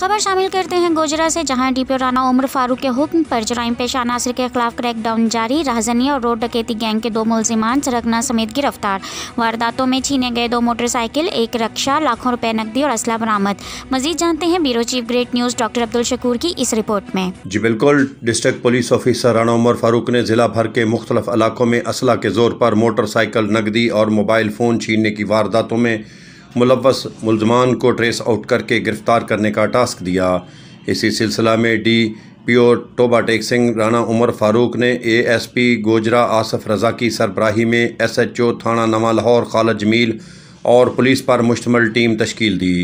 खबर शामिल करते हैं गोजरा से जहां डीपीओ राना उमर फारूक के हुक्म पर जराइम पेशा नासिर के खिलाफ क्रैकडाउन जारी राहजनी और रोड डकैती गैंग के दो मुलजिमान सरगना समेत गिरफ्तार वारदातों में छीने गए दो मोटरसाइकिल एक रक्षा लाखों रुपए नकदी और असला बरामद मजीद जानते हैं bureau chief great news doctor Abdul Shakoor की इस रिपोर्ट में जी बिल्कुल district police officer Rana Umar Farooq ने जिला भर के मुख्तलिफ इलाकों में असला के जोर पर मोटरसाइकिल नकदी और मोबाइल फोन छीनने की वारदातों में मुलवस मुलजमान को ट्रेस आउट करके गिरफ़्तार करने का टास्क दिया इसी सिलसिला में D P O Toba Tek Singh Rana Umar Farooq ने A S P Gojra Asif Raza की सरबराही में एस एच ओ थाना नवा लाहौर खाला जमील और पुलिस पर मुश्तमल टीम तश्कील दी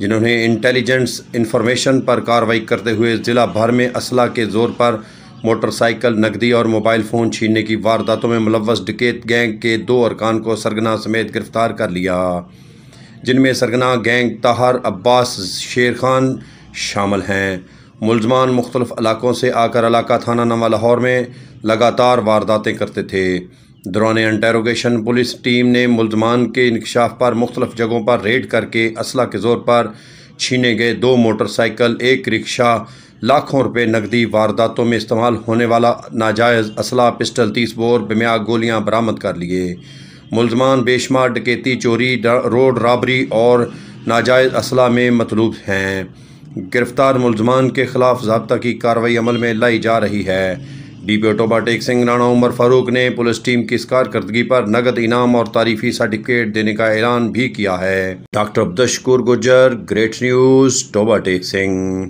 जिन्होंने इंटेलिजेंस इंफॉर्मेशन पर कार्रवाई करते हुए ज़िला भर में असला के ज़ोर पर मोटरसाइकिल नकदी और मोबाइल फ़ोन छीनने की वारदातों में मुलवस डिकेत गैंग के दो अरकान को सरगना समेत गिरफ़्तार कर लिया जिनमें सरगना गैंग ताहर अब्बास शेर खान शामिल हैं मुलजमान मुख्तलफ इलाकों से आकर इलाका थाना नवा लाहौर में लगातार वारदातें करते थे दौरान इंटेरोगेशन पुलिस टीम ने मुलजमान के इंकशाफ पर मुख्तलफ जगहों पर रेड करके असला के ज़ोर पर छीने गए दो मोटरसाइकिल एक रिक्शा लाखों रुपये नकदी वारदातों में इस्तेमाल होने वाला नाजायज़ असला पिस्टल तीस बोर बम्याग गोलियाँ बरामद कर लिए मुलजमान बेशुमार डकैती चोरी रोड राबरी और नाजायज़ असला में मतलूब हैं गिरफ़्तार मुलजमान के ख़िलाफ़ जबता की कार्रवाई अमल में लाई जा रही है डी पी टोबा टेक सिंह राणा उमर फ़ारूक ने पुलिस टीम की इस कारकर्दगी पर नगद इनाम और तारीफी सर्टिफिकेट देने का ऐलान भी किया है डॉक्टर अब्दशकूर गुजर ग्रेट न्यूज़ टोबा टेक सिंह